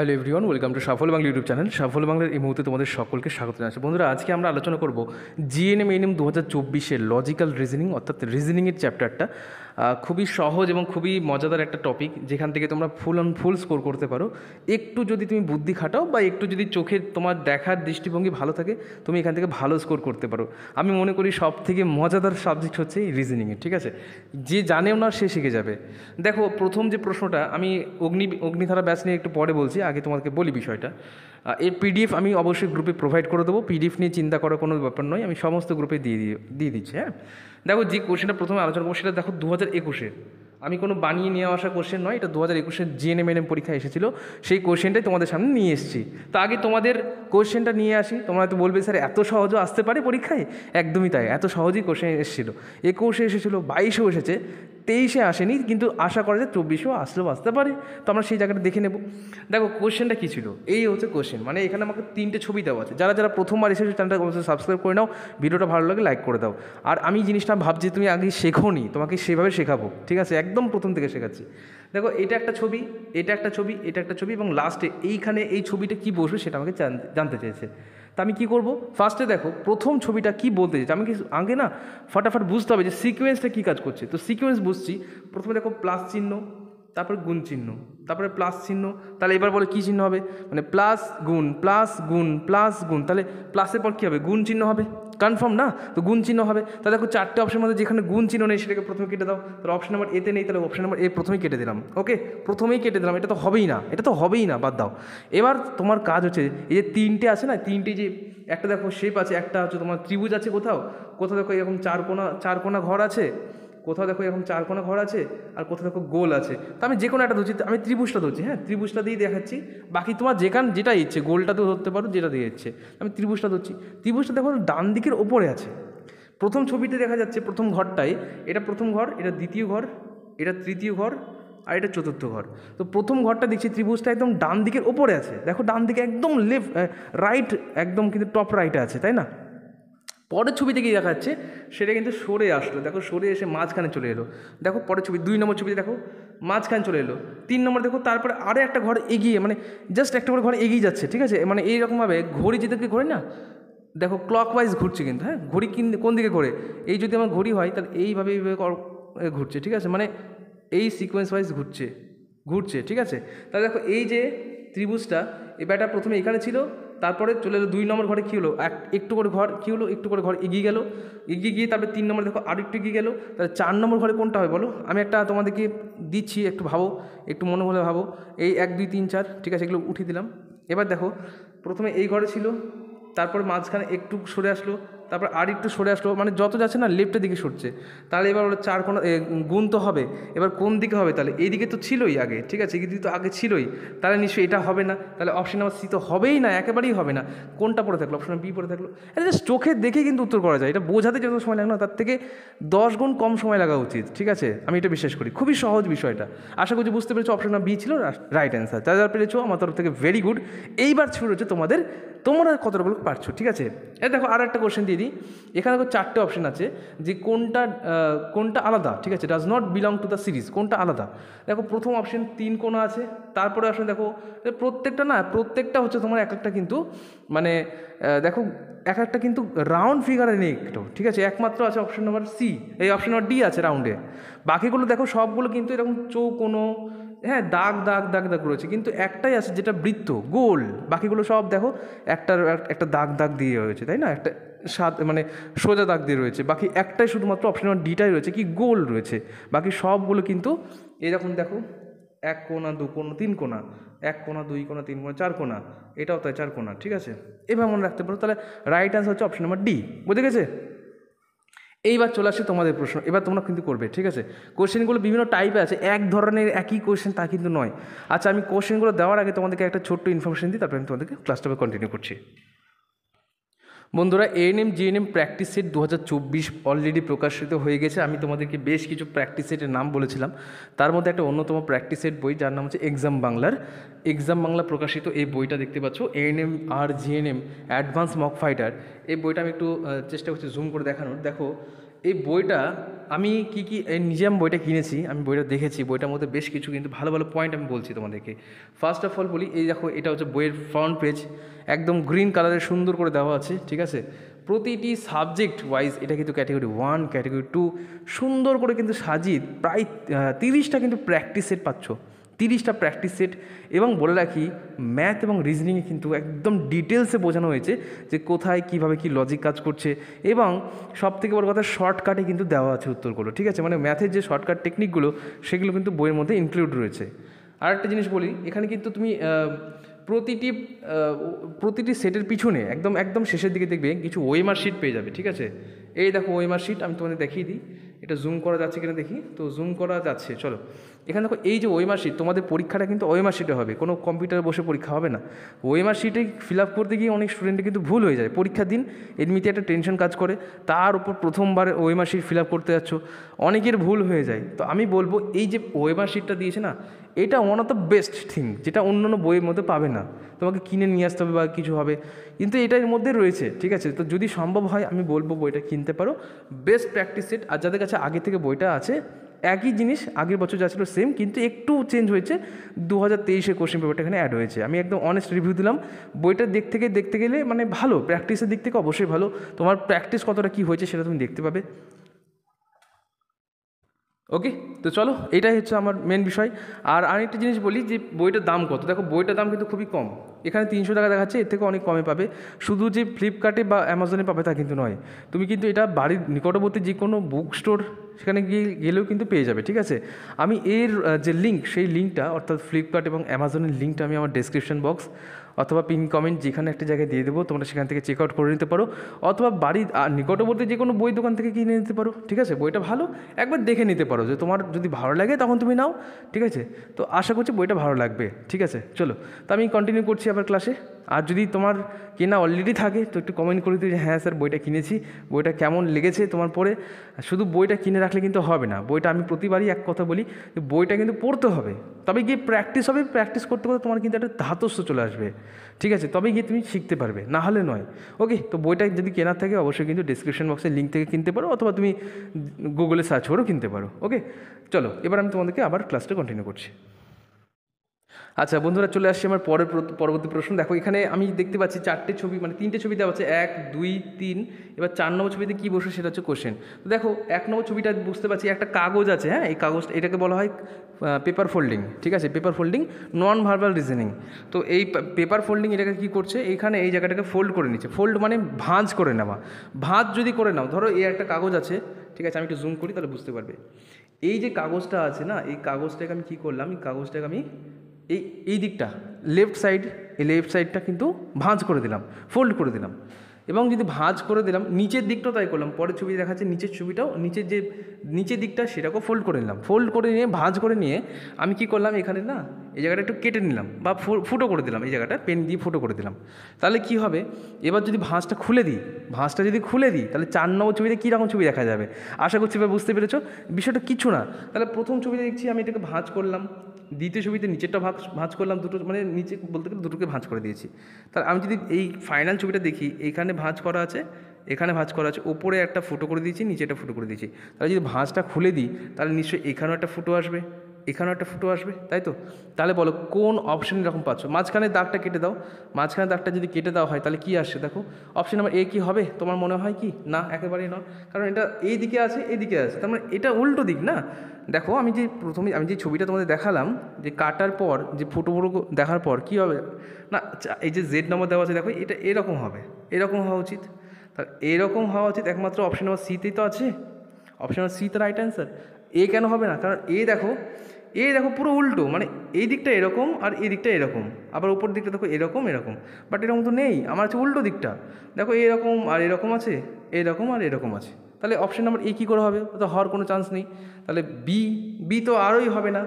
hello everyone welcome to Safal Bangla YouTube channel Safal বাংলার এই মুহূর্তে তোমাদের সকলকে স্বাগত জানাচ্ছি বন্ধুরা আজকে আমরা আলোচনা করব জিএনএম এনএম দু হাজার চব্বিশের লজিক্যাল রিজনিং অর্থাৎ রিজনিংয়ের চ্যাপ্টারটা খুবই সহজ এবং খুবই মজাদার একটা টপিক যেখান থেকে তোমরা ফুল অন ফুল স্কোর করতে পারো একটু যদি তুমি বুদ্ধি খাটাও বা একটু যদি চোখে তোমার দেখার দৃষ্টিভঙ্গি ভালো থাকে তুমি এখান থেকে ভালো স্কোর করতে পারো আমি মনে করি সব থেকে মজাদার সাবজেক্ট হচ্ছে এই রিজনিংয়ে ঠিক আছে যে জানেও না সে শিখে যাবে দেখো প্রথম যে প্রশ্নটা আমি অগ্নি অগ্নিধারা ব্যাস নিয়ে একটু পরে বলছি আগে তোমাকে বলি বিষয়টা এর পিডিএফ আমি অবশ্যই গ্রুপে প্রোভাইড করে দেবো পিডিএফ নিয়ে চিন্তা করার কোনো ব্যাপার নয় আমি সমস্ত গ্রুপে দিয়ে দিয়ে দিচ্ছি হ্যাঁ দেখো যে কোশ্চেনটা প্রথমে আলোচনা করবো সেটা দেখো দু হাজার আমি কোনো বানিয়ে নিয়ে আসা কোশ্চেন নয় এটা দু হাজার একুশের জিএনএম এনএম পরীক্ষা এসেছিলো সেই কোশ্চেনটাই তোমাদের সামনে নিয়ে এসেছি তো আগে তোমাদের কোশ্চেনটা নিয়ে আসি তোমরা হয়তো বলবে স্যার এত সহজও আসতে পারে পরীক্ষায় একদমই তাই এত সহজেই কোশ্চেন এসেছিলো একুশে এসেছিলো বাইশেও এসেছে তেইশে আসেনি কিন্তু আশা করা যায় চব্বিশেও আসলেও আসতে পারে তো আমরা সেই জায়গাটা দেখে নেব দেখো কোয়েশ্চেনটা কী ছিল এই হচ্ছে কোশ্চেন মানে এখানে আমাকে তিনটে ছবি দেওয়া আছে যারা যারা প্রথমবার এসেছে চ্যানেলটা অবশ্যই সাবস্ক্রাইব করে নাও ভিডিওটা ভালো লাগে লাইক করে দাও আর আমি জিনিসটা ভাবছি তুমি আগে শেখো নি তোমাকে সেভাবে শেখাবো ঠিক আছে একদম প্রথম থেকে শেখাচ্ছি দেখো এটা একটা ছবি এটা একটা ছবি এটা একটা ছবি এবং লাস্টে এইখানে এই ছবিটা কী বসবে সেটা আমাকে জানতে চেয়েছে তা আমি কী করবো ফার্স্টে দেখো প্রথম ছবিটা কি বলতে চাইছে আমি কি আগে না ফটাফট বুঝতে হবে যে সিকোয়েন্সটা কী কাজ করছে তো সিকোয়েন্স বুঝছি প্রথমে দেখো প্লাস চিহ্ন তারপরে গুণ চিহ্ন তারপরে প্লাস চিহ্ন তাহলে এবার বলে কী চিহ্ন হবে মানে প্লাস গুণ প্লাস গুণ প্লাস গুণ তাহলে প্লাসের পর কী হবে গুণ চিহ্ন হবে কনফার্ম না তো গুণ চিহ্ন হবে তাহলে দেখো চারটে অপশনের মধ্যে যেখানে গুণ চিহ্ন নেই সেটাকে প্রথমে কেটে দাও তাহলে অপশন নাম্বার এতে নেই তাহলে অপশন নাম্বার এ প্রথমেই কেটে দিলাম ওকে প্রথমেই কেটে দিলাম এটা তো হবেই না এটা তো হবেই না বাদ দাও এবার তোমার কাজ হচ্ছে এই যে তিনটে আছে না তিনটে যে একটা দেখো শেপ আছে একটা হচ্ছে তোমার ত্রিভুজ আছে কোথাও কোথাও দেখো এরকম চার কোনা চার কোনা ঘর আছে কোথাও দেখো এরকম চারকোনা ঘর আছে আর কোথাও দেখো গোল আছে তো আমি যে কোনো একটা ধরছি আমি ত্রিভুজটা ধরছি হ্যাঁ ত্রিভুজটা দিয়েই দেখাচ্ছি বাকি তোমার যেখান যেটা ইচ্ছে গোলটা তো ধরতে পারো যেটা দিয়ে ইচ্ছে আমি ত্রিভুজটা ধরছি ত্রিভুজটা দেখো ডান দিকের ওপরে আছে প্রথম ছবিতে দেখা যাচ্ছে প্রথম ঘরটাই এটা প্রথম ঘর এটা দ্বিতীয় ঘর এটা তৃতীয় ঘর আর এটা চতুর্থ ঘর তো প্রথম ঘরটা দেখছি ত্রিভুজটা একদম ডান দিকের ওপরে আছে দেখো ডান দিকে একদম লেফট রাইট একদম কিন্তু টপ রাইটে আছে তাই না পরের ছবিতে কী দেখাচ্ছে সেটা কিন্তু সরে আসলো দেখো সরে এসে মাঝখানে চলে এলো দেখো পরের ছবি দুই নম্বর ছবিতে দেখো মাঝখানে চলে এলো তিন নম্বর দেখো তারপরে আরও একটা ঘর এগিয়ে মানে জাস্ট একটা করে ঘর এগিয়ে যাচ্ছে ঠিক আছে মানে এইরকমভাবে ঘড়ি যেদিকে ঘোরে না দেখো ক্লকওয়াইজ ঘুরছে কিন্তু হ্যাঁ ঘড়ি কিন কোন দিকে ঘোরে এই যদি আমার ঘড়ি হয় তাহলে এইভাবে এইভাবে ঘুরছে ঠিক আছে মানে এই সিকোয়েন্স ওয়াইজ ঘুরছে ঘুরছে ঠিক আছে তাহলে দেখো এই যে ত্রিভুজটা এ ব্যাটা প্রথমে এখানে ছিল তারপরে চলে এলো দুই নম্বর ঘরে কী হলো এক একটু করে ঘর কী হলো একটু করে ঘর এগিয়ে গেল এগিয়ে গিয়ে তারপরে তিন নম্বর দেখো আরেকটু এগিয়ে গেলো তাহলে চার নম্বর ঘরে কোনটা হয় বলো আমি একটা তোমাদেরকে দিচ্ছি একটু ভাবো একটু মনে হলে ভাবো এই এক দুই তিন চার ঠিক আছে এগুলো উঠিয়ে দিলাম এবার দেখো প্রথমে এই ঘরে ছিল তারপর মাঝখানে একটু সরে আসলো তারপর আর একটু সরে আসলো মানে যত যাচ্ছে না লেফটের দিকে সরছে তাহলে এবার ওটা চার কোনো গুণ তো হবে এবার কোন দিকে হবে তাহলে এইদিকে তো ছিলই আগে ঠিক আছে এদিকে তো আগে ছিলই তাহলে নিশ্চয়ই এটা হবে না তাহলে অপশন নাম্বার সি তো হবেই না একেবারেই হবে না কোনটা পড়ে থাকলো অপশন বি পড়ে থাকলো এটা জাস্ট চোখে দেখে কিন্তু উত্তর করা যায় এটা বোঝাতে যত সময় লাগে না তার থেকে দশ গুণ কম সময় লাগা উচিত ঠিক আছে আমি এটা বিশ্বাস করি খুবই সহজ বিষয়টা আশা করছি বুঝতে পেরেছো অপশন নাম্বার বি ছিল রাইট অ্যান্সার যা যা পেরেছো আমার তরফ থেকে ভেরি গুড এইবার ছুড়েছে তোমাদের তোমরা কতগুলো পারছো ঠিক আছে এ দেখো আর একটা কোশ্চেন দিয়ে দিই এখানে দেখো চারটে অপশান আছে যে কোনটা কোনটা আলাদা ঠিক আছে does not belong to the series কোনটা আলাদা দেখো প্রথম অপশন তিন কোনো আছে তারপরে আসলে দেখো প্রত্যেকটা না প্রত্যেকটা হচ্ছে তোমার এক একটা কিন্তু মানে দেখো এক একটা কিন্তু রাউন্ড ফিগারে নেই একটু ঠিক আছে একমাত্র আছে অপশন নাম্বার সি এই অপশন নাম্বার ডি আছে রাউন্ডে বাকিগুলো দেখো সবগুলো কিন্তু এরকম চৌকোনো হ্যাঁ দাগ দাগ দাগ দাগ রয়েছে কিন্তু একটাই আছে যেটা বৃত্ত গোল বাকিগুলো সব দেখো একটার একটা দাগ দাগ দিয়ে রয়েছে তাই না একটা সাত মানে সোজা দাগ দিয়ে রয়েছে বাকি একটাই শুধুমাত্র অপশন নাম্বার ডিটাই রয়েছে কি গোল রয়েছে বাকি সবগুলো কিন্তু এরকম দেখো এক কোনা দু কোনা তিন কোনা এক কোনা দুই কোনা তিন কোনা চার কোনা এটাও তাই চার কোনা ঠিক আছে এভাবে মনে রাখতে পারো তাহলে রাইট অ্যান্সার হচ্ছে অপশন নাম্বার ডি বুঝে গেছে এইবার চলে আসে তোমাদের প্রশ্ন এবার তোমরা কিন্তু করবে ঠিক আছে কোশ্চেনগুলো বিভিন্ন টাইপে আছে এক ধরনের একই কোশ্চেন তা কিন্তু নয় আচ্ছা আমি কোশ্চেনগুলো দেওয়ার আগে তোমাদেরকে একটা ছোট্ট ইনফরমেশন দিই তারপরে আমি তোমাদেরকে ক্লাসটাকে কন্টিনিউ করছি বন্ধুরা এএনএম জিএনএম প্র্যাকটিস সেট দু অলরেডি প্রকাশিত হয়ে গেছে আমি তোমাদেরকে বেশ কিছু প্র্যাকটিস সেটের নাম বলেছিলাম তার মধ্যে একটা অন্যতম প্র্যাকটিস সেট বই যার নাম হচ্ছে এক্সাম বাংলার এক্সাম বাংলা প্রকাশিত এই বইটা দেখতে পাচ্ছ এএনএম আর জিএনএম অ্যাডভান্স মক ফাইটার এই বইটা আমি একটু চেষ্টা করছি জুম করে দেখানোর দেখো এই বইটা আমি কী কী নিজে আমি বইটা কিনেছি আমি বইটা দেখেছি বইটার মধ্যে বেশ কিছু কিন্তু ভালো ভালো পয়েন্ট আমি বলছি তোমাদেরকে ফার্স্ট অফ অল বলি এই দেখো এটা হচ্ছে বইয়ের ফ্রন্ট পেজ একদম গ্রিন কালারের সুন্দর করে দেওয়া আছে ঠিক আছে প্রতিটি সাবজেক্ট ওয়াইজ এটা কিন্তু ক্যাটাগরি ওয়ান ক্যাটাগরি টু সুন্দর করে কিন্তু সাজিয়ে প্রায় তিরিশটা কিন্তু প্র্যাকটিসের পাচ্ছ তিরিশটা প্র্যাকটিস সেট এবং বলে রাখি ম্যাথ এবং রিজনিংয়ে কিন্তু একদম ডিটেলসে বোঝানো হয়েছে যে কোথায় কিভাবে কি লজিক কাজ করছে এবং সব থেকে বড় কথা শর্টকাটে কিন্তু দেওয়া আছে উত্তরগুলো ঠিক আছে মানে ম্যাথের যে শর্টকাট টেকনিকগুলো সেগুলো কিন্তু বইয়ের মধ্যে ইনক্লুড রয়েছে আর একটা জিনিস বলি এখানে কিন্তু তুমি প্রতিটি প্রতিটি সেটের পিছনে একদম একদম শেষের দিকে দেখবে কিছু ওয়েমার শিট পেয়ে যাবে ঠিক আছে এই দেখো ওয়েমার শিট আমি তোমাদের দেখিয়ে দিই এটা জুম করা যাচ্ছে কিনা দেখি তো জুম করা যাচ্ছে চলো এখানে দেখো এই যে ওয়েমার্কশিট তোমাদের পরীক্ষাটা কিন্তু ওয়েমার্কশিটে হবে কোনো কম্পিউটারে বসে পরীক্ষা হবে না ওয়েমার্কশিটে ফিল আপ করতে গিয়ে অনেক স্টুডেন্টে কিন্তু ভুল হয়ে যায় পরীক্ষার দিন এমনিতে একটা টেনশন কাজ করে তার উপর প্রথমবার ওয়েমার্কশিট ফিল আপ করতে যাচ্ছ অনেকের ভুল হয়ে যায় তো আমি বলবো এই যে ওয়েমার্কশিটটা দিয়েছে না এটা one of the best thing যেটা অন্য অন্য বইয়ের মধ্যে পাবে না তোমাকে কিনে নিয়ে আসতে হবে বা কিছু হবে কিন্তু এটার মধ্যে রয়েছে ঠিক আছে তো যদি সম্ভব হয় আমি বলবো বইটা কিনতে পারো বেস্ট প্র্যাকটিস সেট আর যাদের কাছে আগে থেকে বইটা আছে একই জিনিস আগের বছর যা ছিল সেম কিন্তু একটু চেঞ্জ হয়েছে দু হাজার তেইশে কোশ্চিন পেপারটা এখানে অ্যাড হয়েছে আমি একদম অনেস্ট রিভিউ দিলাম বইটার দিক থেকে দেখতে গেলে মানে ভালো প্র্যাকটিসের দিক থেকে অবশ্যই ভালো তোমার প্র্যাকটিস কতটা কী হয়েছে সেটা তুমি দেখতে পাবে ওকে তো চলো এটাই হচ্ছে আমার মেন বিষয় আর একটা জিনিস বলি যে বইটার দাম কত দেখো বইটার দাম কিন্তু খুবই কম এখানে তিনশো টাকা দেখাচ্ছে এর থেকে অনেক কমে পাবে শুধু যে ফ্লিপকার্টে বা অ্যামাজনে পাবে তা কিন্তু নয় তুমি কিন্তু এটা বাড়ির নিকটবর্তী যে কোনো বুক স্টোর সেখানে গিয়ে গেলেও কিন্তু পেয়ে যাবে ঠিক আছে আমি এর যে লিঙ্ক সেই লিঙ্কটা অর্থাৎ ফ্লিপকার্ট এবং অ্যামাজনের লিঙ্কটা আমি আমার ডেসক্রিপশন বক্স অথবা পিন কমেন্ট যেখানে একটা জায়গায় দিয়ে দেবো তোমরা সেখান থেকে চেক আউট করে নিতে পারো অথবা বাড়ির নিকটবর্তী যে কোনো বই দোকান থেকে কিনে নিতে পারো ঠিক আছে বইটা ভালো একবার দেখে নিতে পারো যে তোমার যদি ভালো লাগে তখন তুমি নাও ঠিক আছে তো আশা করছি বইটা ভালো লাগবে ঠিক আছে চলো তো আমি কন্টিনিউ করছি আবার ক্লাসে আর যদি তোমার কেনা অলরেডি থাকে তো একটু কমেন্ট করে দিও যে হ্যাঁ স্যার বইটা কিনেছি বইটা কেমন লেগেছে তোমার পরে শুধু বইটা কিনে রাখলে কিন্তু হবে না বইটা আমি প্রতিবারই এক কথা বলি যে বইটা কিন্তু পড়তে হবে তবে গিয়ে প্র্যাকটিস হবে প্র্যাকটিস করতে করতে তোমার কিন্তু একটা ধাতস্থ চলে আসবে ঠিক আছে তবে গিয়ে তুমি শিখতে পারবে না হলে নয় ওকে তো বইটা যদি কেনার থাকে অবশ্যই কিন্তু ডিসক্রিপশন বক্সে লিঙ্ক থেকে কিনতে পারো অথবা তুমি গুগলে সার্চ করেও কিনতে পারো ওকে চলো এবার আমি তোমাদেরকে আবার ক্লাসটা কন্টিনিউ করছি আচ্ছা বন্ধুরা চলে আসছি আমার পরের পরবর্তী প্রশ্ন দেখো এখানে আমি দেখতে পাচ্ছি চারটে ছবি মানে তিনটে ছবি দেওয়া আছে এক দুই তিন এবার চার নম্বর ছবিতে কী বসে সেটা হচ্ছে কোশ্চেন তো দেখো এক নম্বর ছবিটা বুঝতে পারছি একটা কাগজ আছে হ্যাঁ এই কাগজ এটাকে বলা হয় পেপার ফোল্ডিং ঠিক আছে paper folding non verbal reasoning তো এই পেপার ফোল্ডিং এটাকে কী করছে এখানে এই জায়গাটাকে ফোল্ড করে নিচ্ছে ফোল্ড মানে ভাঁজ করে নেওয়া ভাঁজ যদি করে নাও ধরো এই একটা কাগজ আছে ঠিক আছে আমি একটু জুম করি তাহলে বুঝতে পারবে এই যে কাগজটা আছে না এই কাগজটাকে আমি কী করলাম এই কাগজটাকে আমি এই এই দিকটা লেফট সাইড এই লেফট সাইডটা কিন্তু ভাঁজ করে দিলাম ফোল্ড করে দিলাম এবং যদি ভাঁজ করে দিলাম নিচের দিকটাও তাই করলাম পরের ছবি দেখা যাচ্ছে নিচের ছবিটাও নিচের যে নিচের দিকটা সেটাকেও ফোল্ড করে নিলাম ফোল্ড করে নিয়ে ভাঁজ করে নিয়ে আমি কি করলাম এখানে না এই জায়গাটা একটু কেটে নিলাম বা ফুটো করে দিলাম এই জায়গাটা পেন দিয়ে ফুটো করে দিলাম তাহলে কি হবে এবার যদি ভাঁজটা খুলে দিই ভাঁজটা যদি খুলে দিই তাহলে চার নম্বর ছবিতে কীরকম ছবি দেখা যাবে আশা করছি এবার বুঝতে পেরেছ বিষয়টা কিছু না তাহলে প্রথম ছবিতে দেখছি আমি এটাকে ভাঁজ করলাম দ্বিতীয় ছবিতে নিচেরটা ভাঁজ ভাঁজ করলাম দুটো মানে নিচে বলতে গেলে দুটোকে ভাঁজ করে দিয়েছি তার আমি যদি এই ফাইনাল ছবিটা দেখি এখানে ভাঁজ করা আছে এখানে ভাঁজ করা আছে ওপরে একটা ফুটো করে দিয়েছি নিচে একটা ফুটো করে দিয়েছি তাহলে যদি ভাঁজটা খুলে দিই তাহলে নিশ্চয়ই এখানেও একটা ফুটো আসবে এখানেও একটা ফুটো আসবে তাই তো তাহলে বলো কোন অপশন এরকম পাচ্ছ মাঝখানে দাগটা কেটে দাও মাঝখানে দাগটা যদি কেটে দেওয়া হয় তাহলে কি আসছে দেখো অপশন নাম্বার এ কি হবে তোমার মনে হয় কি না একেবারেই নয় কারণ এটা এই দিকে আছে এই দিকে আছে তার মানে এটা উল্টো দিক না দেখো আমি যে প্রথমে আমি যে ছবিটা তোমাদের দেখালাম যে কাটার পর যে ফুটো ফুটো দেখার পর কি হবে না এই যে জেড নম্বর দেওয়া আছে দেখো এটা এরকম হবে এরকম হওয়া উচিত তা এরকম হওয়া উচিত একমাত্র অপশন নাম্বার সিতেই তো আছে অপশন নাম্বার সি তো রাইট অ্যান্সার এ কেন হবে না কারণ এ দেখো এ দেখো পুরো উল্টো মানে এই দিকটা এরকম আর এই দিকটা এরকম আবার উপর দিকটা দেখো এরকম এরকম বাট এরকম তো নেই আমার আছে উল্টো দিকটা দেখো এরকম আর এরকম আছে এরকম আর এরকম আছে তাহলে অপশান নাম্বার এ কী করে হবে তো হওয়ার কোনো চান্স নেই তাহলে বি বি তো আরোই হবে না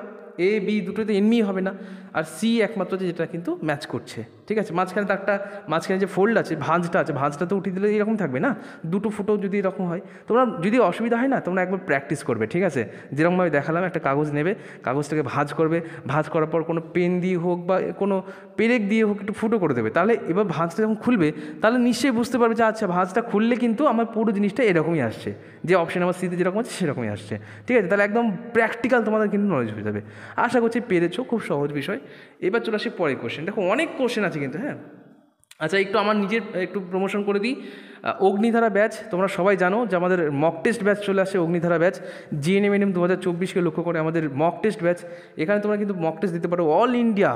এ বি দুটোতে এমনি হবে না আর সি একমাত্র যে যেটা কিন্তু ম্যাচ করছে ঠিক আছে মাঝখানে তার একটা মাঝখানে যে ফোল্ড আছে ভাঁজটা আছে ভাঁজটা তো উঠিয়ে দিলে এরকম থাকবে না দুটো ফুটো যদি এরকম হয় তোমরা যদি অসুবিধা হয় না তোমরা একবার প্র্যাকটিস করবে ঠিক আছে যেরকমভাবে দেখালাম একটা কাগজ নেবে কাগজটাকে ভাঁজ করবে ভাঁজ করার পর কোনো পেন দিয়ে হোক বা কোনো পেরেক দিয়ে হোক একটু ফুটো করে দেবে তাহলে এবার ভাঁজটা যখন খুলবে তাহলে নিশ্চয়ই বুঝতে পারবে যে আচ্ছা ভাঁজটা খুললে কিন্তু আমার পুরো জিনিসটা এরকমই আসছে যে অপশান আমার সিতে যেরকম আছে সেরকমই আসছে ঠিক আছে তাহলে একদম প্র্যাকটিক্যাল তোমাদের কিন্তু নলেজ হয়ে যাবে আশা করছি পেরেছো খুব সহজ বিষয় এবার চলে আসি পরের কোশ্চেন দেখো অনেক কোশ্চেন আছে কিন্তু হ্যাঁ আচ্ছা একটু আমার নিজের একটু প্রমোশন করে দিই অগ্নিধারা ব্যাচ তোমরা সবাই জানো যে আমাদের মক টেস্ট ব্যাচ চলে আসে অগ্নিধারা ব্যাচ জিএনএমএনএম দু হাজার চব্বিশকে লক্ষ্য করে আমাদের মক টেস্ট ব্যাচ এখানে তোমরা কিন্তু মক টেস্ট দিতে পারো অল ইন্ডিয়া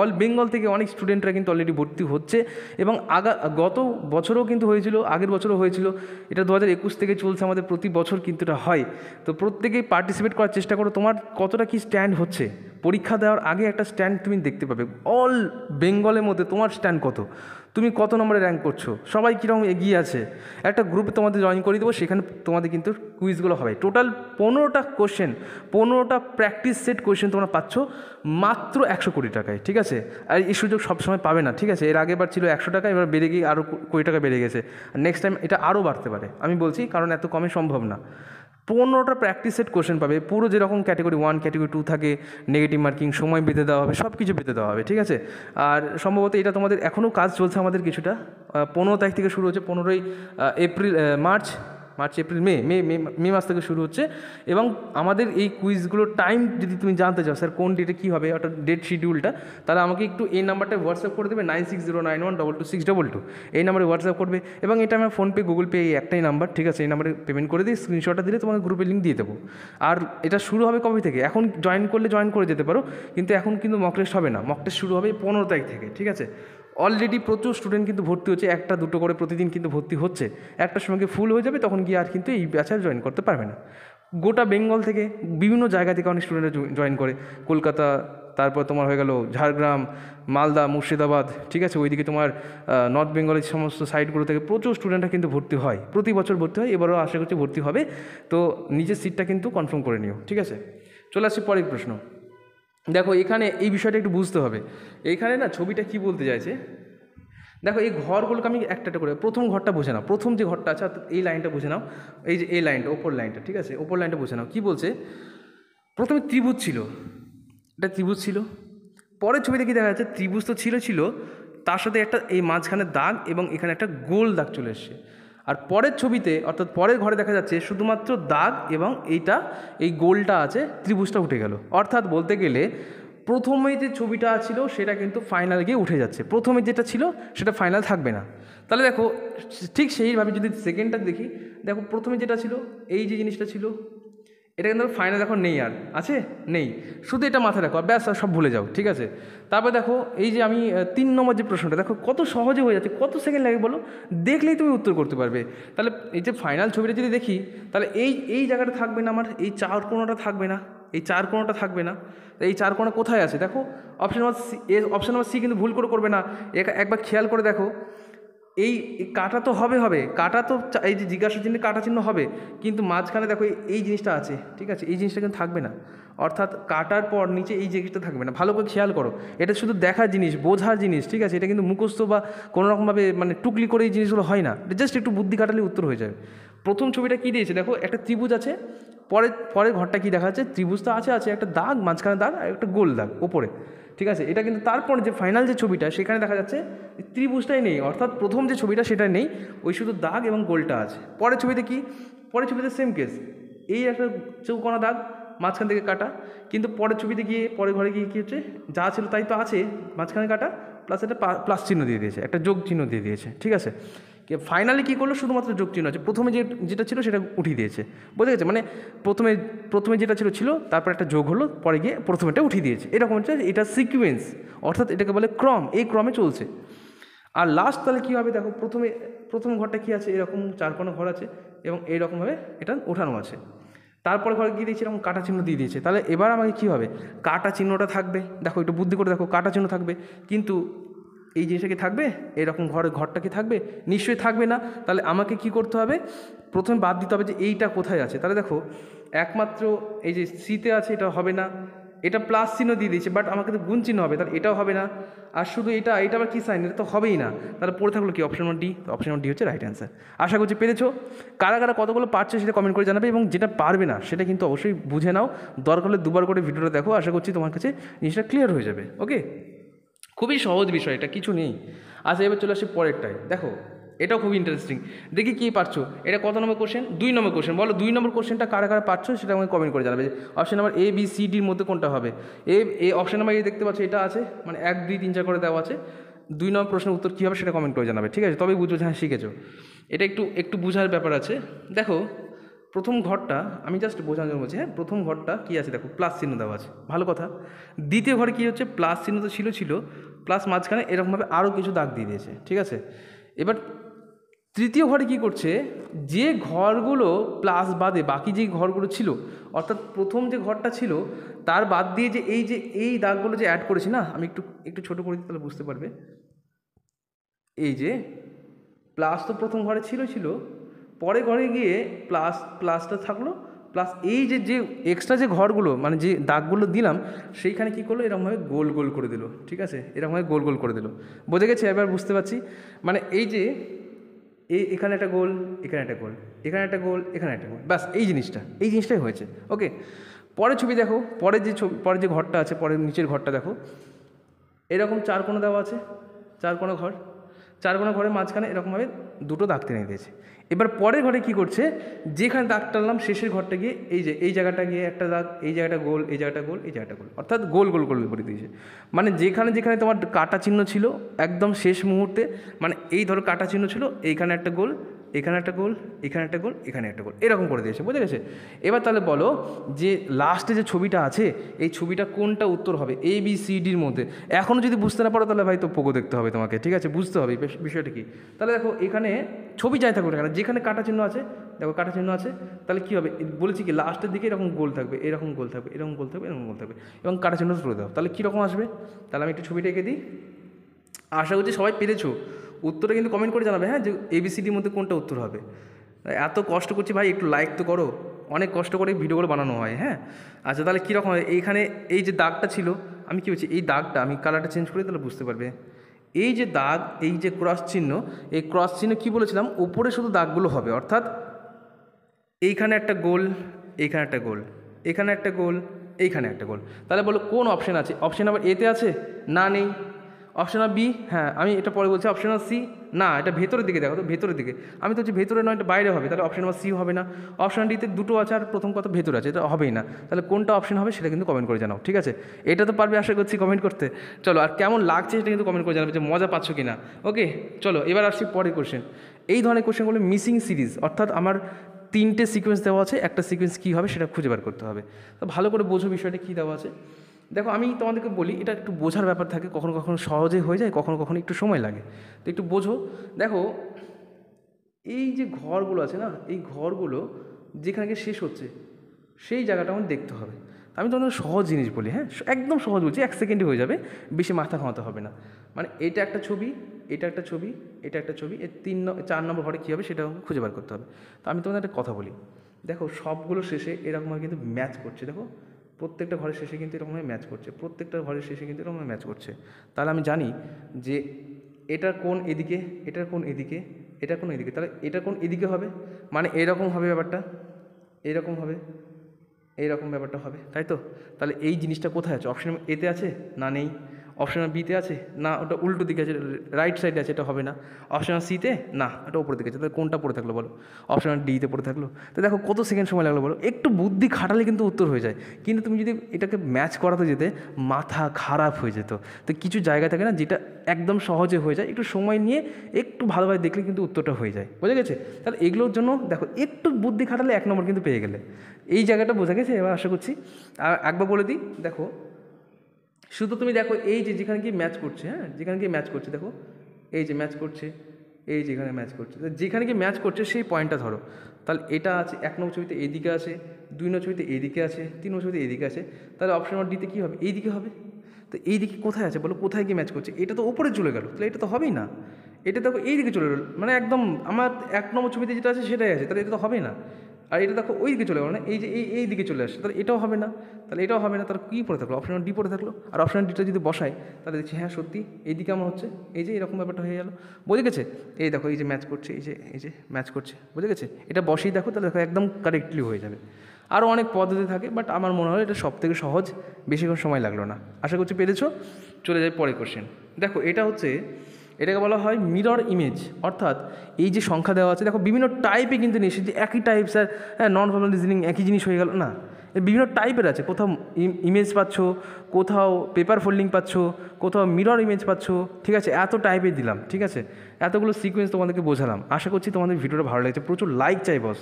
অল বেঙ্গল থেকে অনেক স্টুডেন্টরা কিন্তু অলরেডি ভর্তি হচ্ছে এবং আগা গত বছরও কিন্তু হয়েছিল আগের বছরও হয়েছিল এটা দু হাজার একুশ থেকে চলছে আমাদের প্রতি বছর কিন্তু এটা হয় তো প্রত্যেকেই পার্টিসিপেট করার চেষ্টা করো তোমার কতটা কি স্ট্যান্ড হচ্ছে পরীক্ষা দেওয়ার আগে একটা স্ট্যান্ড তুমি দেখতে পাবে অল বেঙ্গলের মধ্যে তোমার স্ট্যান্ড কত তুমি কত নম্বরে র্যাঙ্ক করছো সবাই কীরকম এগিয়ে আছে একটা গ্রুপে তোমাদের জয়েন করিয়ে দেবো সেখানে তোমাদের কিন্তু কুইজগুলো হবে টোটাল পনেরোটা কোশ্চেন পনেরোটা প্র্যাকটিস সেট কোশ্চেন তোমরা পাচ্ছ মাত্র একশো কোটি টাকায় ঠিক আছে আর এই সুযোগ সবসময় পাবে না ঠিক আছে এর আগেবার ছিল একশো টাকা এবার বেড়ে গিয়ে আরও কোটি টাকা বেড়ে গেছে নেক্সট টাইম এটা আরও বাড়তে পারে আমি বলছি কারণ এত কমে সম্ভব না পনেরোটা প্র্যাকটিস সেট কোশ্চেন পাবে পুরো যেরকম ক্যাটাগরি ওয়ান ক্যাটাগরি টু থাকে নেগেটিভ মার্কিং সময় বেঁধে দেওয়া হবে সব কিছু বেঁধে দেওয়া হবে ঠিক আছে আর সম্ভবত এটা তোমাদের এখনও কাজ চলছে আমাদের কিছুটা পনেরো তারিখ থেকে শুরু হচ্ছে পনেরোই April March March April May May May মাস থেকে শুরু হচ্ছে এবং আমাদের এই কুইজগুলোর টাইম যদি তুমি জানতে চাও স্যার কোন ডেটে কী হবে অর্থাৎ ডেট শিডিউলটা তাহলে আমাকে একটু এই নাম্বারটা হোয়াটসঅ্যাপ করে দেবে nine six zero nine one double two six double two এই নাম্বারে হোয়াটসঅ্যাপ করবে এবং এটা আমার ফোনপে গুগল পে এই একটাই নাম্বার ঠিক আছে এই নাম্বারে পেমেন্ট করে দিই স্ক্রিনশটটা দিলে তোমাকে গ্রুপে লিঙ্ক দিয়ে দেবো আর এটা শুরু হবে কবে থেকে এখন জয়েন করলে জয়েন করে যেতে পারো কিন্তু এখন কিন্তু মক টেস্ট হবে না মক টেস্ট শুরু হবে পনেরো তারিখ থেকে ঠিক আছে অলরেডি প্রচুর স্টুডেন্ট কিন্তু ভর্তি হচ্ছে একটা দুটো করে প্রতিদিন কিন্তু ভর্তি হচ্ছে একটা সময় ফুল হয়ে যাবে তখন গিয়ে আর কিন্তু এই ব্যাচার জয়েন করতে পারবে না গোটা বেঙ্গল থেকে বিভিন্ন জায়গা থেকে অনেক স্টুডেন্টরা জয়েন করে কলকাতা তারপর তোমার হয়ে গেল ঝাড়গ্রাম মালদা মুর্শিদাবাদ ঠিক আছে ওইদিকে তোমার নর্থ বেঙ্গলের সমস্ত সাইডগুলো থেকে প্রচুর স্টুডেন্টরা কিন্তু ভর্তি হয় প্রতি বছর ভর্তি হয় এবারও আশা করছি ভর্তি হবে তো নিজের সিটটা কিন্তু কনফার্ম করে নিও ঠিক আছে চলে আসছি পরের প্রশ্ন দেখো এখানে এই বিষয়টা একটু বুঝতে হবে এইখানে না ছবিটা কি বলতে চাইছে দেখো এই ঘরগুলোকে আমি একটা একটা করে প্রথম ঘরটা বুঝে নাও প্রথম যে ঘরটা আছে এই লাইনটা বুঝে নাও এই যে এই লাইনটা ওপর লাইনটা ঠিক আছে ওপর লাইনটা বুঝে নাও কী বলছে প্রথমে ত্রিভুজ ছিল এটা ত্রিভুজ ছিল পরের ছবিতে কি দেখা যাচ্ছে ত্রিভুজ তো ছিল ছিল তার সাথে একটা এই মাঝখানে দাগ এবং এখানে একটা গোল দাগ চলে এসছে আর পরের ছবিতে অর্থাৎ পরের ঘরে দেখা যাচ্ছে শুধুমাত্র দাগ এবং এইটা এই গোলটা আছে ত্রিভুজটা উঠে গেল অর্থাৎ বলতে গেলে প্রথমে যে ছবিটা ছিল সেটা কিন্তু ফাইনাল গিয়ে উঠে যাচ্ছে প্রথমে যেটা ছিল সেটা ফাইনাল থাকবে না তাহলে দেখো ঠিক সেইভাবে যদি সেকেন্ডটা দেখি দেখো প্রথমে যেটা ছিল এই যে জিনিসটা ছিল এটা কিন্তু ফাইনাল দেখো নেই আর আছে নেই শুধু এটা মাথায় রাখো ব্যাস সব ভুলে যাও ঠিক আছে তারপর দেখো এই যে আমি তিন নম্বর যে প্রশ্নটা দেখো কত সহজে হয়ে যাচ্ছে কত সেকেন্ড লাগে বলো দেখলেই তুমি উত্তর করতে পারবে তাহলে এই যে ফাইনাল ছবিটা যদি দেখি তাহলে এই এই জায়গাটা থাকবে না আমার এই চার কোনোটা থাকবে না এই চার কোনোটা থাকবে না এই চার কোণা কোথায় আছে দেখো option number C option number C কিন্তু ভুল করে করবে না একবার খেয়াল করে দেখো এই কাটা তো হবে হবে কাটা তো এই যে জিজ্ঞাসা চিহ্নে কাটা চিহ্ন হবে কিন্তু মাঝখানে দেখো এই জিনিসটা আছে ঠিক আছে এই জিনিসটা কিন্তু থাকবে না অর্থাৎ কাটার পর নিচে এই জিনিসটা থাকবে না ভালো করে খেয়াল করো এটা শুধু দেখার জিনিস বোঝার জিনিস ঠিক আছে এটা কিন্তু মুখস্থ বা কোনো রকমভাবে মানে টুকলি করে এই জিনিসগুলো হয় না জাস্ট একটু বুদ্ধি কাটালে উত্তর হয়ে যাবে প্রথম ছবিটা কী দিয়েছে দেখো একটা ত্রিভুজ আছে পরে পরে ঘরটা কী দেখা যাচ্ছে ত্রিভুজটা আছে আছে একটা দাগ মাঝখানে দাগ আর একটা গোল দাগ ওপরে ঠিক আছে এটা কিন্তু তারপর যে ফাইনাল যে ছবিটা সেখানে দেখা যাচ্ছে ত্রিভুজটাই নেই অর্থাৎ প্রথম যে ছবিটা সেটা নেই ওই শুধু দাগ এবং গোলটা আছে পরের ছবিতে কি পরের ছবিতে সেম কেস এই একটা চৌকোনা দাগ মাঝখান থেকে কাটা কিন্তু পরের ছবিতে গিয়ে পরের ঘরে গিয়ে কী হচ্ছে যা ছিল তাই তো আছে মাঝখানে কাটা প্লাস একটা প্লাস চিহ্ন দিয়ে দিয়েছে একটা যোগ চিহ্ন দিয়ে দিয়েছে ঠিক আছে ফাইনালি কী করলো শুধুমাত্র চিহ্ন আছে প্রথমে যে যেটা ছিল সেটা উঠিয়ে দিয়েছে বুঝতে গেছে মানে প্রথমে প্রথমে যেটা ছিল ছিল তারপর একটা যোগ হলো পরে গিয়ে প্রথমেটা উঠিয়ে দিয়েছে এরকম হচ্ছে এটা সিকুয়েন্স অর্থাৎ এটাকে বলে ক্রম এই ক্রমে চলছে আর লাস্ট তাহলে কী হবে দেখো প্রথমে প্রথম ঘরটা কী আছে এরকম কোনো ঘর আছে এবং এইরকমভাবে এটা ওঠানো আছে তারপরে ঘরে গিয়ে দিয়েছে এরকম কাটা চিহ্ন দিয়ে দিয়েছে তাহলে এবার আমাকে কী হবে কাটা চিহ্নটা থাকবে দেখো একটু বুদ্ধি করে দেখো কাটা চিহ্ন থাকবে কিন্তু এই জিনিসটা কি থাকবে এরকম ঘরে ঘরটা কি থাকবে নিশ্চয়ই থাকবে না তাহলে আমাকে কি করতে হবে প্রথমে বাদ দিতে হবে যে এইটা কোথায় আছে তাহলে দেখো একমাত্র এই যে সিতে আছে এটা হবে না এটা প্লাস চিহ্ন দিয়ে দিয়েছে বাট আমাকে তো গুণ চিহ্ন হবে তাহলে এটাও হবে না আর শুধু এটা এটা আবার কী সাইন এটা তো হবেই না তাহলে পড়ে থাকলো কি অপশন ডি তো ওয়ান ডি হচ্ছে রাইট অ্যান্সার আশা করছি পেরেছো কারা কারা কতগুলো পারছে সেটা কমেন্ট করে জানাবে এবং যেটা পারবে না সেটা কিন্তু অবশ্যই বুঝে নাও দরকার হলে দুবার করে ভিডিওটা দেখো আশা করছি তোমার কাছে জিনিসটা ক্লিয়ার হয়ে যাবে ওকে খুবই সহজ বিষয় এটা কিছু নেই আচ্ছা এবার চলে আসি পরেরটায় দেখো এটাও খুব ইন্টারেস্টিং দেখি কী পারছো এটা কত নম্বর কোশ্চেন দুই নম্বর কোশ্চেন বলো দুই নম্বর কোশ্চেনটা কারা কারা পারছো সেটা আমাকে কমেন্ট করে জানাবে option number A B C ডির মধ্যে কোনটা হবে এ এ অপশন নাম্বার এ দেখতে পাচ্ছ এটা আছে মানে এক দুই তিন চার করে দেওয়া আছে দুই নম্বর প্রশ্নের উত্তর কী হবে সেটা কমেন্ট করে জানাবে ঠিক আছে তবে বুঝবো হ্যাঁ শিখেছো এটা একটু একটু বোঝার ব্যাপার আছে দেখো প্রথম ঘরটা আমি জাস্ট বোঝানোর জন্য বলছি হ্যাঁ প্রথম ঘরটা কী আছে দেখো প্লাস চিহ্ন দেওয়া আছে ভালো কথা দ্বিতীয় ঘরে কী হচ্ছে প্লাস চিহ্ন তো ছিল ছিল প্লাস মাঝখানে এরকমভাবে আরও কিছু দাগ দিয়ে দিয়েছে ঠিক আছে এবার তৃতীয় ঘরে কি করছে যে ঘরগুলো প্লাস বাদে বাকি যে ঘরগুলো ছিল অর্থাৎ প্রথম যে ঘরটা ছিল তার বাদ দিয়ে যে এই যে এই দাগগুলো যে অ্যাড করেছি না আমি একটু একটু ছোটো করে তাহলে বুঝতে পারবে এই যে প্লাস তো প্রথম ঘরে ছিল ছিল পরে ঘরে গিয়ে প্লাস প্লাসটা থাকলো প্লাস এই যে যে এক্সট্রা যে ঘরগুলো মানে যে দাগগুলো দিলাম সেইখানে কি করলো এরকমভাবে গোল গোল করে দিল ঠিক আছে এরকমভাবে গোল গোল করে দিল বোঝে গেছে এবার বুঝতে পারছি মানে এই যে এই এখানে একটা গোল এখানে একটা গোল এখানে একটা গোল এখানে একটা গোল ব্যাস এই জিনিসটা এই জিনিসটাই হয়েছে ওকে পরের ছবি দেখো পরের যে ছবি পরের যে ঘরটা আছে পরের নিচের ঘরটা দেখো এরকম চার কোনো দেওয়া আছে চার কোনো ঘর চার কোনো ঘরের মাঝখানে এরকমভাবে দুটো দাগ টেনে দিয়েছে এবার পরের ঘরে কি করছে যেখানে দাগ টানলাম শেষের ঘরটা গিয়ে এই যে এই জায়গাটা গিয়ে একটা দাগ এই জায়গাটা গোল এই জায়গাটা গোল এই জায়গাটা গোল অর্থাৎ গোল গোল গোল করে দিয়েছে মানে যেখানে যেখানে তোমার কাটা চিহ্ন ছিল একদম শেষ মুহূর্তে মানে এই ধরো কাটা চিহ্ন ছিল এইখানে একটা গোল এখানে একটা গোল এখানে একটা গোল এখানে একটা গোল এরকম করে দিয়েছে বুঝে গেছে এবার তাহলে বলো যে লাস্টে যে ছবিটা আছে এই ছবিটা কোনটা উত্তর হবে এ বি সি ডির মধ্যে এখনও যদি বুঝতে না পারো তাহলে ভাই তো পোকো দেখতে হবে তোমাকে ঠিক আছে বুঝতে হবে বিষয়টা কি তাহলে দেখো এখানে ছবি যাই থাকুক না যেখানে কাটা চিহ্ন আছে দেখো কাটা চিহ্ন আছে তাহলে কী হবে বলেছি কি লাস্টের দিকে এরকম গোল থাকবে এরকম গোল থাকবে এরকম গোল থাকবে এরকম গোল থাকবে এবং কাটা চিহ্ন তুলে দাও তাহলে কীরকম আসবে তাহলে আমি একটু ছবিটা এঁকে দিই আশা করছি সবাই পেরেছো উত্তরটা কিন্তু কমেন্ট করে জানাবে হ্যাঁ যে এবিসিডির মধ্যে কোনটা উত্তর হবে এত কষ্ট করছি ভাই একটু লাইক তো করো অনেক কষ্ট করে ভিডিওগুলো বানানো হয় হ্যাঁ আচ্ছা তাহলে কীরকম হয় এইখানে এই যে দাগটা ছিল আমি কী বলছি এই দাগটা আমি কালারটা চেঞ্জ করে তাহলে বুঝতে পারবে এই যে দাগ এই যে ক্রস চিহ্ন এই ক্রস চিহ্ন কী বলেছিলাম ওপরে শুধু দাগগুলো হবে অর্থাৎ এইখানে একটা গোল এইখানে একটা গোল এখানে একটা গোল এইখানে একটা গোল তাহলে বলো কোন অপশান আছে অপশান আবার এতে আছে না নেই অপশনাল বি হ্যাঁ আমি এটা পরে বলছি অপশনাল সি না এটা ভেতরের দিকে দেখো তো ভেতরের দিকে আমি তো হচ্ছে ভেতরে নয় এটা বাইরে হবে তাহলে অপশন নাম্বার সি হবে না অপশন ডিতে দুটো আছে আর প্রথম কথা ভেতরে আছে এটা হবেই না তাহলে কোনটা অপশন হবে সেটা কিন্তু কমেন্ট করে জানাও ঠিক আছে এটা তো পারবে আশা করছি কমেন্ট করতে চলো আর কেমন লাগছে সেটা কিন্তু কমেন্ট করে জানাবে যে মজা পাচ্ছ কি না ওকে চলো এবার আসছি পরের কোশ্চেন এই ধরনের কোশ্চেনগুলো মিসিং সিরিজ অর্থাৎ আমার তিনটে সিকোয়েন্স দেওয়া আছে একটা সিকোয়েন্স কী হবে সেটা খুঁজে বার করতে হবে তো ভালো করে বোঝো বিষয়টা কী দেওয়া আছে দেখো আমি তোমাদেরকে বলি এটা একটু বোঝার ব্যাপার থাকে কখনো কখনো সহজে হয়ে যায় কখনো কখনো একটু সময় লাগে তো একটু বোঝো দেখো এই যে ঘরগুলো আছে না এই ঘরগুলো যেখানে শেষ হচ্ছে সেই জায়গাটা আমার দেখতে হবে আমি তোমাদের সহজ জিনিস বলি হ্যাঁ একদম সহজ বলছি এক সেকেন্ডে হয়ে যাবে বেশি মাথা ঘামাতে হবে না মানে এটা একটা ছবি এটা একটা ছবি এটা একটা ছবি এর তিন চার নম্বর ঘরে কী হবে সেটা খুঁজে বার করতে হবে তো আমি তোমাদের একটা কথা বলি দেখো সবগুলো শেষে এরকমভাবে কিন্তু ম্যাচ করছে দেখো প্রত্যেকটা ঘরের শেষে কিন্তু এরকমভাবে ম্যাচ করছে প্রত্যেকটা ঘরের শেষে কিন্তু এরকমভাবে ম্যাচ করছে তাহলে আমি জানি যে এটার কোন এদিকে এটার কোন এদিকে এটা কোন এদিকে তাহলে এটা কোন এদিকে হবে মানে এরকম হবে ব্যাপারটা এরকম হবে এইরকম ব্যাপারটা হবে তাই তো তাহলে এই জিনিসটা কোথায় আছে অপশন এতে আছে না নেই অপশন বিতে আছে না ওটা উল্টো দিকে আছে রাইট সাইডে আছে এটা হবে না অপশান সিতে না ওটা উপরের দিকে আছে তাহলে কোনটা পড়ে থাকলো বলো অপশন ডিতে পড়ে থাকলো তো দেখো কত সেকেন্ড সময় লাগলো বলো একটু বুদ্ধি খাটালে কিন্তু উত্তর হয়ে যায় কিন্তু তুমি যদি এটাকে ম্যাচ করাতে যেতে মাথা খারাপ হয়ে যেত তো কিছু জায়গা থাকে না যেটা একদম সহজে হয়ে যায় একটু সময় নিয়ে একটু ভালোভাবে দেখলে কিন্তু উত্তরটা হয়ে যায় বোঝা গেছে তাহলে এগুলোর জন্য দেখো একটু বুদ্ধি খাটালে এক নম্বর কিন্তু পেয়ে গেলে এই জায়গাটা বোঝা গেছে এবার আশা করছি আর একবার বলে দিই দেখো শুধু তুমি দেখো এই যে যেখানে কি ম্যাচ করছে হ্যাঁ যেখানে কি ম্যাচ করছে দেখো এই যে ম্যাচ করছে এই যেখানে ম্যাচ করছে যেখানে কি ম্যাচ করছে সেই পয়েন্টটা ধরো তাহলে এটা আছে এক নম্বর ছবিতে এদিকে আছে দুই নম্বর ছবিতে এদিকে আছে তিন নম্বর ছবিতে এদিকে আছে তাহলে অপশন নম্বর ডিতে কী হবে এইদিকে হবে তো এইদিকে কোথায় আছে বলো কোথায় গিয়ে ম্যাচ করছে এটা তো ওপরে চলে গেল তাহলে এটা তো হবেই না এটা দেখো এইদিকে চলে গেল মানে একদম আমার এক নম্বর ছবিতে যেটা আছে সেটাই আছে তাহলে এটা তো হবেই না আর এটা দেখো ওই দিকে চলে গেলো না মানে এই যে এই এই দিকে চলে আসছে তাহলে এটাও হবে না তাহলে এটাও হবে না তাহলে কী পড়ে থাকলো অপশন ডি পড়ে থাকলো আর অপশন ডিটা যদি বসায় তাহলে দেখছি হ্যাঁ সত্যি এই দিকে আমার হচ্ছে এই যে এরকম ব্যাপারটা হয়ে গেলো বুঝে গেছে এই দেখো এই যে ম্যাচ করছে এই যে এই যে ম্যাচ করছে বুঝে গেছে এটা বসেই দেখো তাহলে দেখো একদম কারেক্টলি হয়ে যাবে আরও অনেক পদ্ধতি থাকে বাট আমার মনে হয় এটা সব থেকে সহজ বেশিক্ষণ সময় লাগলো না আশা করছি পেরেছো চলে যায় পরে কোশ্চেন দেখো এটা হচ্ছে এটাকে বলা হয় মিরর ইমেজ অর্থাৎ এই যে সংখ্যা দেওয়া আছে দেখো বিভিন্ন টাইপে কিন্তু নিয়ে এসেছে একই টাইপ স্যার হ্যাঁ নন ফর্মাল রিজনিং একই জিনিস হয়ে গেল না বিভিন্ন টাইপের আছে কোথাও ইমেজ পাচ্ছ কোথাও পেপার ফোল্ডিং পাচ্ছ কোথাও মিরর ইমেজ পাচ্ছ ঠিক আছে এত টাইপে দিলাম ঠিক আছে এতগুলো সিকোয়েন্স তোমাদেরকে বোঝালাম আশা করছি তোমাদের ভিডিওটা ভালো লাগছে প্রচুর লাইক চাই বস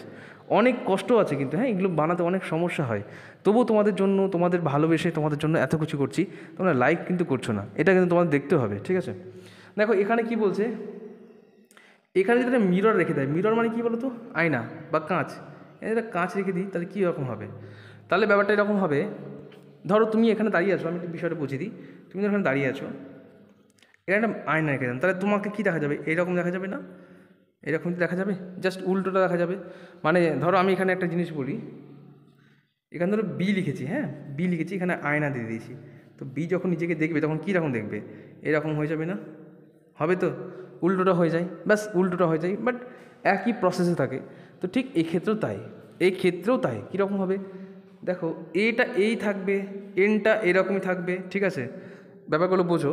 অনেক কষ্ট আছে কিন্তু হ্যাঁ এগুলো বানাতে অনেক সমস্যা হয় তবুও তোমাদের জন্য তোমাদের ভালোবেসে তোমাদের জন্য এত কিছু করছি তোমরা লাইক কিন্তু করছো না এটা কিন্তু তোমাদের দেখতে হবে ঠিক আছে দেখো এখানে কি বলছে এখানে যদি একটা মিরর রেখে দেয় মিরর মানে কী বলো তো আয়না বা কাঁচ এখানে যেটা কাঁচ রেখে দিই তাহলে কী রকম হবে তাহলে ব্যাপারটা এরকম হবে ধরো তুমি এখানে দাঁড়িয়ে আছো আমি একটু বিষয়টা বুঝিয়ে দিই তুমি এখানে দাঁড়িয়ে আছো এখানে একটা আয়না রেখে দেন তাহলে তোমাকে কী দেখা যাবে এরকম দেখা যাবে না এরকম দেখা যাবে জাস্ট উল্টোটা দেখা যাবে মানে ধরো আমি এখানে একটা জিনিস বলি এখানে ধরো বি লিখেছি হ্যাঁ বি লিখেছি এখানে আয়না দিয়ে দিয়েছি তো বি যখন নিজেকে দেখবে তখন কীরকম দেখবে এরকম হয়ে যাবে না হবে তো উল্টোটা হয়ে যায় ব্যাস উল্টোটা হয়ে যায় বাট একই প্রসেসে থাকে তো ঠিক এক্ষেত্রেও তাই এই ক্ষেত্রেও তাই কীরকম হবে দেখো এটা এই থাকবে এনটা এরকমই থাকবে ঠিক আছে ব্যাপারগুলো বোঝো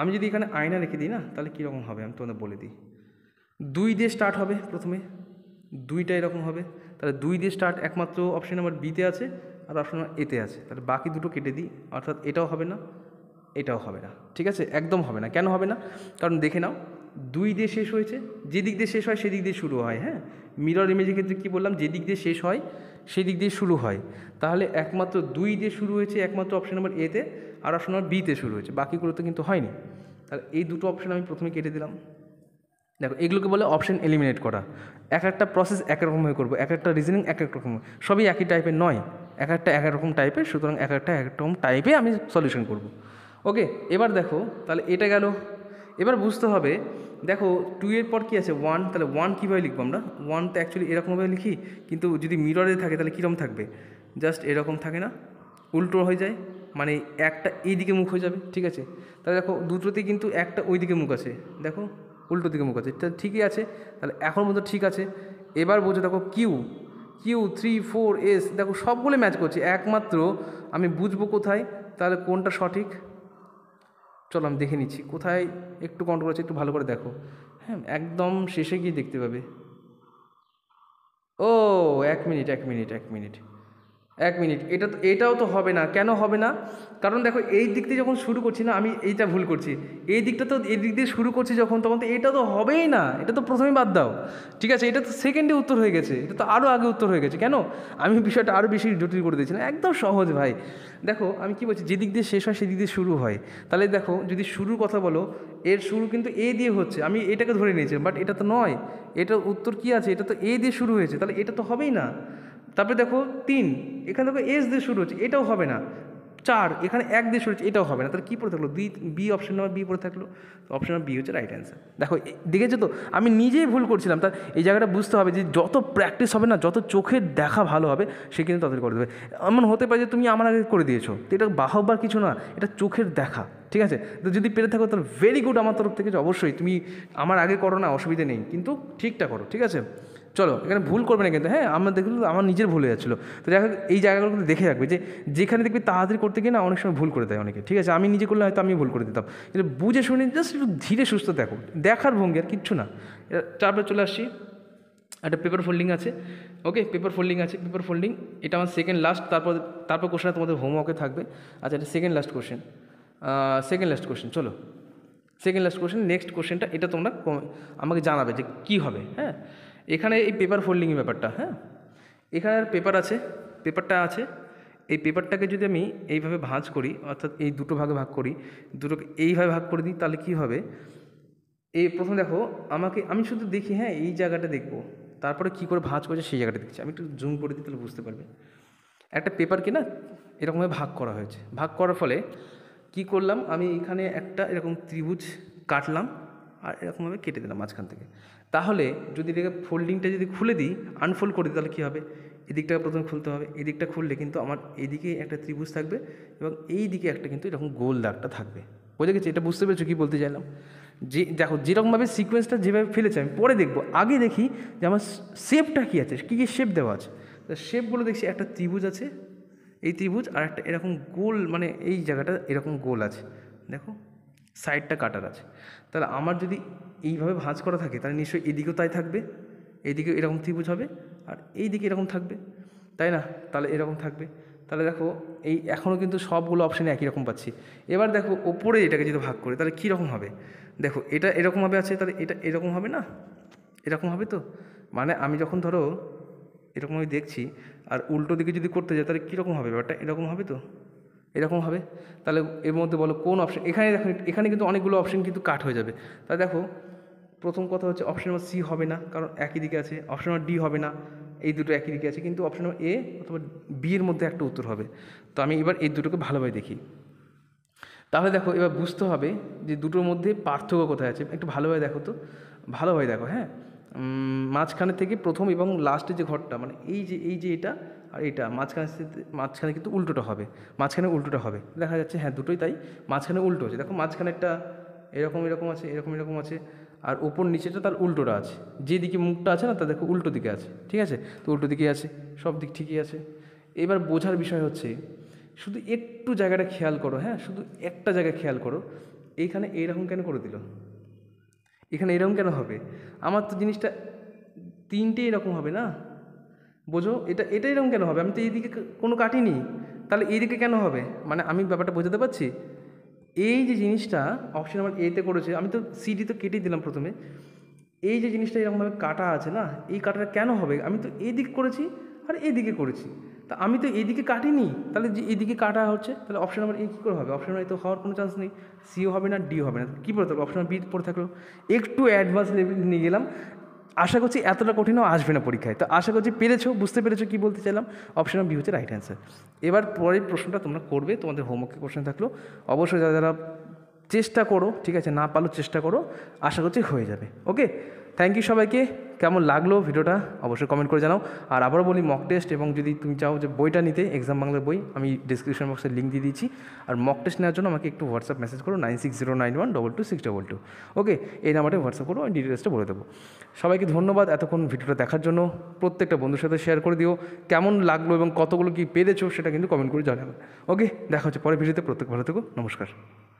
আমি যদি এখানে আয়না রেখে দিই না তাহলে কীরকম হবে আমি তোমাদের বলে দিই দুই দিয়ে স্টার্ট হবে প্রথমে দুইটা এরকম হবে তাহলে দুই দিয়ে স্টার্ট একমাত্র অপশান আমার বিতে আছে আর অপশান এতে আছে তাহলে বাকি দুটো কেটে দিই অর্থাৎ এটাও হবে না এটাও হবে না ঠিক আছে একদম হবে না কেন হবে না কারণ দেখে নাও দুই দিয়ে শেষ হয়েছে যেদিক দিয়ে শেষ হয় সেদিক দিয়ে শুরু হয় হ্যাঁ মিরর ইমেজের ক্ষেত্রে কী বললাম যে দিক দিয়ে শেষ হয় সেদিক দিয়ে শুরু হয় তাহলে একমাত্র দুই দিয়ে শুরু হয়েছে একমাত্র অপশান নম্বর এতে আর অপশন নম্বর বিতে শুরু হয়েছে বাকিগুলো তো কিন্তু হয়নি তাহলে এই দুটো অপশান আমি প্রথমে কেটে দিলাম দেখো এগুলোকে বলে অপশন এলিমিনেট করা এক একটা প্রসেস এক হয়ে করবো এক একটা রিজনিং এক এক রকম সবই একই টাইপের নয় এক একটা এক রকম টাইপের সুতরাং এক একটা এক রকম টাইপে আমি সলিউশন করবো ওকে এবার দেখো তাহলে এটা গেল এবার বুঝতে হবে দেখো টু এর পর কী আছে ওয়ান তাহলে ওয়ান কীভাবে লিখবো আমরা ওয়ান তো অ্যাকচুয়ালি এরকমভাবে লিখি কিন্তু যদি মিররে থাকে তাহলে কীরকম থাকবে জাস্ট এরকম থাকে না উল্টো হয়ে যায় মানে একটা এই দিকে মুখ হয়ে যাবে ঠিক আছে তাহলে দেখো দুটোতে কিন্তু একটা ওই দিকে মুখ আছে দেখো উল্টো দিকে মুখ আছে ঠিকই আছে তাহলে এখন মতো ঠিক আছে এবার বলছে দেখো Q Q three four S দেখো সবগুলো ম্যাচ করছে একমাত্র আমি বুঝবো কোথায় তাহলে কোনটা সঠিক চলো আমি দেখে নিচ্ছি কোথায় একটু কন্ট্রোল আছে একটু ভালো করে দেখো হ্যাঁ একদম শেষে গিয়ে দেখতে পাবে ও এক মিনিট এক মিনিট এক মিনিট এক মিনিট এটা তো এটাও তো হবে না কেন হবে না কারণ দেখো এই দিক দিয়ে যখন শুরু করছি না আমি এইটা ভুল করছি এই দিকটা তো এই দিক দিয়ে শুরু করছি যখন তখন তো এটা তো হবেই না এটা তো প্রথমেই বাদ দাও ঠিক আছে এটা তো সেকেন্ডে উত্তর হয়ে গেছে এটা তো আরও আগে উত্তর হয়ে গেছে কেন আমি বিষয়টা আরও বেশি জটিল করে দিয়েছিলাম একদম সহজ ভাই দেখো আমি কি বলছি যেদিক দিয়ে শেষ হয় সেদিক দিয়ে শুরু হয় তাহলে দেখো যদি শুরুর কথা বলো এর শুরু কিন্তু এ দিয়ে হচ্ছে আমি এটাকে ধরে নিয়েছি বাট এটা তো নয় এটা উত্তর কি আছে এটা তো এ দিয়ে শুরু হয়েছে তাহলে এটা তো হবেই না তারপরে দেখো তিন এখানে দেখো এস দিয়ে শুরু হচ্ছে এটাও হবে না চার এখানে এক দিয়ে শুরু হচ্ছে এটাও হবে না তাহলে কী পড়ে থাকলো দুই বি অপশন নাম্বার বি পড়ে থাকলো অপশন নাম্বার বি হচ্ছে রাইট অ্যান্সার দেখো দেখেছো তো আমি নিজেই ভুল করছিলাম তার এই জায়গাটা বুঝতে হবে যে যত প্র্যাকটিস হবে না যত চোখের দেখা ভালো হবে সে কিন্তু তাদের করে দেবে এমন হতে পারে যে তুমি আমার আগে করে দিয়েছো তো এটা বাহবার কিছু না এটা চোখের দেখা ঠিক আছে তো যদি পেরে থাকো তাহলে ভেরি গুড আমার তরফ থেকে অবশ্যই তুমি আমার আগে করো না অসুবিধে নেই কিন্তু ঠিকটা করো ঠিক আছে চলো এখানে ভুল করবে না কিন্তু হ্যাঁ আমার দেখলো আমার নিজের ভুল হয়ে যাচ্ছিলো তো দেখা এই জায়গাগুলো কিন্তু দেখে রাখবে যে যেখানে দেখবি তাড়াতাড়ি করতে গিয়ে না অনেক সময় ভুল করে দেয় অনেকে ঠিক আছে আমি নিজে করলে হয়তো আমি ভুল করে দিতাম কিন্তু বুঝে শুনে জাস্ট একটু ধীরে সুস্থ দেখো দেখার ভঙ্গি আর কিচ্ছু না তারপরে চলে আসছি একটা পেপার ফোল্ডিং আছে ওকে পেপার ফোল্ডিং আছে পেপার ফোল্ডিং এটা আমার সেকেন্ড লাস্ট তারপর তারপর কোশ্চেনটা তোমাদের হোমওয়ার্কে থাকবে আচ্ছা এটা second last question second last question চলো সেকেন্ড লাস্ট কোশ্চেন নেক্সট কোশ্চেনটা এটা তোমরা আমাকে জানাবে যে কী হবে হ্যাঁ এখানে এই পেপার ফোল্ডিং ব্যাপারটা হ্যাঁ এখানে পেপার আছে পেপারটা আছে এই পেপারটাকে যদি আমি এইভাবে ভাঁজ করি অর্থাৎ এই দুটো ভাগে ভাগ করি দুটোকে এইভাবে ভাগ করে দিই তাহলে কি হবে এই প্রথম দেখো আমাকে আমি শুধু দেখি হ্যাঁ এই জায়গাটা দেখবো তারপরে কি করে ভাঁজ করেছে সেই জায়গাটা দেখছি আমি একটু জুম করে দিই তাহলে বুঝতে পারবে একটা পেপারকে না এরকমভাবে ভাগ করা হয়েছে ভাগ করার ফলে কি করলাম আমি এখানে একটা এরকম ত্রিভুজ কাটলাম আর এরকমভাবে কেটে দিলাম মাঝখান থেকে তাহলে যদি এটাকে ফোল্ডিংটা যদি খুলে দিই আনফোল্ড করে দিই তাহলে কী হবে এদিকটা প্রথমে খুলতে হবে এদিকটা খুললে কিন্তু আমার এদিকে একটা ত্রিভুজ থাকবে এবং এই দিকে একটা কিন্তু এরকম গোল দাগটা থাকবে বোঝা গেছে এটা বুঝতে পেরেছো কী বলতে চাইলাম যে দেখো যেরকমভাবে সিকোয়েন্সটা যেভাবে ফেলেছে আমি পরে দেখবো আগে দেখি যে আমার শেপটা কী আছে কী কী শেপ দেওয়া আছে তা শেপগুলো দেখছি একটা ত্রিভুজ আছে এই ত্রিভুজ আর একটা এরকম গোল মানে এই জায়গাটা এরকম গোল আছে দেখো সাইডটা কাটার আছে তাহলে আমার যদি এইভাবে ভাঁজ করা থাকে তাহলে নিশ্চয়ই এদিকেও তাই থাকবে এদিকে এরকম ত্রিভুজ হবে আর এই দিকে এরকম থাকবে তাই না তাহলে এরকম থাকবে তাহলে দেখো এই এখনও কিন্তু সবগুলো অপশানে একই রকম পাচ্ছি এবার দেখো ওপরে এটাকে যদি ভাগ করে তাহলে কীরকম হবে দেখো এটা এরকমভাবে আছে তাহলে এটা এরকম হবে না এরকম হবে তো মানে আমি যখন ধরো এরকমভাবে দেখছি আর উল্টো দিকে যদি করতে যাই তাহলে কীরকম হবে ব্যাপারটা এরকম হবে তো এরকম হবে তাহলে এর মধ্যে বলো কোন অপশন এখানে দেখো এখানে কিন্তু অনেকগুলো অপশন কিন্তু কাট হয়ে যাবে তা দেখো প্রথম কথা হচ্ছে অপশন নম্বর সি হবে না কারণ একই দিকে আছে অপশন নম্বর ডি হবে না এই দুটো একই দিকে আছে কিন্তু অপশন নম্বর এ অথবা বি এর মধ্যে একটা উত্তর হবে তো আমি এবার এই দুটোকে ভালোভাবে দেখি তাহলে দেখো এবার বুঝতে হবে যে দুটোর মধ্যে পার্থক্য কোথায় আছে একটু ভালোভাবে দেখো তো ভালোভাবে দেখো হ্যাঁ মাঝখানে থেকে প্রথম এবং লাস্টে যে ঘরটা মানে এই যে এই যে এটা আর এটা মাঝখানে মাঝখানে কিন্তু উল্টোটা হবে মাঝখানে উল্টোটা হবে দেখা যাচ্ছে হ্যাঁ দুটোই তাই মাঝখানে উল্টো আছে দেখো মাঝখানে একটা এরকম এরকম আছে এরকম এরকম আছে আর ওপর নিচেটা তার উল্টোটা আছে যেদিকে মুখটা আছে না তা দেখো উল্টো দিকে আছে ঠিক আছে তো উল্টো দিকে আছে সব দিক ঠিকই আছে এবার বোঝার বিষয় হচ্ছে শুধু একটু জায়গাটা খেয়াল করো হ্যাঁ শুধু একটা জায়গায় খেয়াল করো এইখানে এইরকম কেন করে দিল এখানে এরম কেন হবে আমার তো জিনিসটা তিনটে এরকম হবে না বোঝো এটা এটা এরকম কেন হবে আমি তো এইদিকে কোনো কাটিনি তাহলে এইদিকে কেন হবে মানে আমি ব্যাপারটা বোঝাতে পারছি এই যে জিনিসটা অপশন আমার এতে করেছে আমি তো সিডি তো কেটে দিলাম প্রথমে এই যে জিনিসটা এরকমভাবে কাটা আছে না এই কাটাটা কেন হবে আমি তো এদিক করেছি আর এদিকে করেছি তা আমি তো এদিকে কাটিনি তাহলে যে এদিকে কাটা হচ্ছে তাহলে অপশন নাম্বার এ কী করে হবে অপশন নাম্বার তো হওয়ার কোনো চান্স নেই সিও হবে না ডিও হবে না কী পড়ে থাকলো অপশন বি পড়ে থাকলো একটু অ্যাডভান্স লেভেল নিয়ে গেলাম আশা করছি এতটা কঠিনও আসবে না পরীক্ষায় তো আশা করছি পেরেছো বুঝতে পেরেছো কী বলতে চাইলাম অপশন বি হচ্ছে রাইট অ্যান্সার এবার পরের প্রশ্নটা তোমরা করবে তোমাদের হোমওয়ার্কের প্রশ্ন থাকলো অবশ্যই যারা যারা চেষ্টা করো ঠিক আছে না পারো চেষ্টা করো আশা করছি হয়ে যাবে ওকে থ্যাংক ইউ সবাইকে কেমন লাগলো ভিডিওটা অবশ্যই কমেন্ট করে জানাও আর আবারও বলি মক টেস্ট এবং যদি তুমি চাও যে বইটা নিতে এক্সাম বাংলার বই আমি ডিসক্রিপশন বক্সে লিঙ্ক দিয়ে দিচ্ছি আর মক টেস্ট নেওয়ার জন্য আমাকে একটু হোয়াটসঅ্যাপ মেসেজ করো nine six zero nine one double two six double two okay এই নাম্বারে হোয়াটসঅ্যাপ করো আমি ডিটেলসটা বলে দেবো সবাইকে ধন্যবাদ এতক্ষণ ভিডিওটা দেখার জন্য প্রত্যেকটা বন্ধুর সাথে শেয়ার করে দিও কেমন লাগলো এবং কতগুলো কী পেরেছো সেটা কিন্তু কমেন্ট করে জানাবে ওকে দেখা হচ্ছে পরে ভিডিওতে প্রত্যেক ভালো থেকো নমস্কার